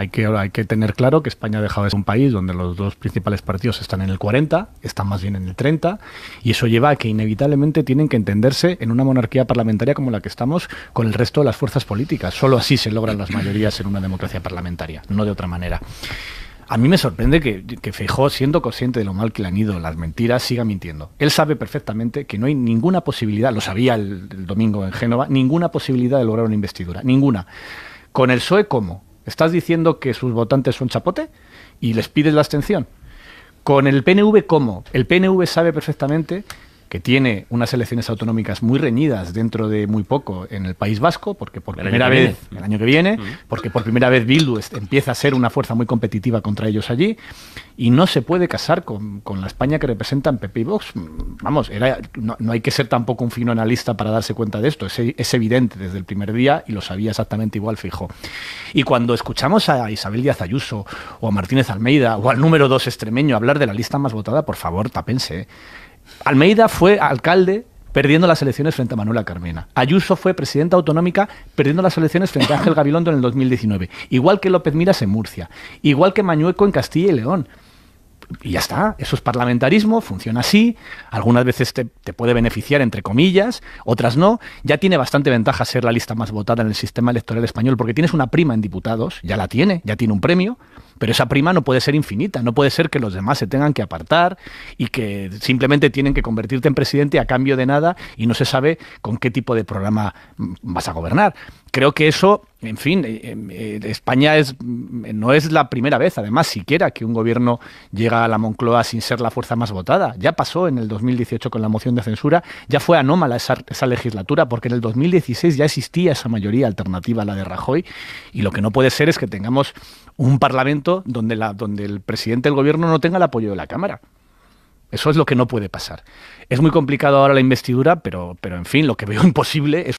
Hay que, tener claro que España ha dejado de ser un país donde los dos principales partidos están en el 40, están más bien en el 30, y eso lleva a que inevitablemente tienen que entenderse en una monarquía parlamentaria como la que estamos con el resto de las fuerzas políticas. Solo así se logran las mayorías en una democracia parlamentaria, no de otra manera. A mí me sorprende que, que Feijó, siendo consciente de lo mal que le han ido las mentiras, siga mintiendo. Él sabe perfectamente que no hay ninguna posibilidad, lo sabía el, domingo en Génova, ninguna posibilidad de lograr una investidura. Ninguna. Con el PSOE, ¿cómo? ¿Estás diciendo que sus votantes son chapote y les pides la abstención? Con el PNV, ¿cómo? El PNV sabe perfectamente que tiene unas elecciones autonómicas muy reñidas dentro de muy poco en el País Vasco, porque por primera vez, el año que viene, porque por primera vez Bildu empieza a ser una fuerza muy competitiva contra ellos allí, y no se puede casar con, la España que representan Pepe y Vox. Vamos, no, hay que ser tampoco un fino analista para darse cuenta de esto, es, es evidente desde el primer día y lo sabía exactamente igual fijo. Y cuando escuchamos a Isabel Díaz Ayuso o a Martínez Almeida o al número dos extremeño hablar de la lista más votada, por favor, tapense. ¿eh? Almeida fue alcalde perdiendo las elecciones frente a Manuela Carmena. Ayuso fue presidenta autonómica perdiendo las elecciones frente a Ángel Gabilondo en el 2019. Igual que López Miras en Murcia. Igual que Mañueco en Castilla y León. Y ya está, eso es parlamentarismo, funciona así, algunas veces te, te puede beneficiar, entre comillas, otras no. Ya tiene bastante ventaja ser la lista más votada en el sistema electoral español porque tienes una prima en diputados, ya la tiene, ya tiene un premio. Pero esa prima no puede ser infinita, no puede ser que los demás se tengan que apartar y que simplemente tienen que convertirte en presidente a cambio de nada y no se sabe con qué tipo de programa mm, vas a gobernar. Creo que eso, en fin, eh, eh, eh, España es, mm, no es la primera vez, además, siquiera que un gobierno llega a la Moncloa sin ser la fuerza más votada. Ya pasó en el 2018 con la moción de censura, ya fue anómala esa, esa legislatura, porque en el 2016 ya existía esa mayoría alternativa a la de Rajoy, y lo que no puede ser es que tengamos un parlamento donde, la, donde el presidente del gobierno no tenga el apoyo de la Cámara. Eso es lo que no puede pasar. Es muy complicado ahora la investidura, pero, pero en fin, lo que veo imposible es...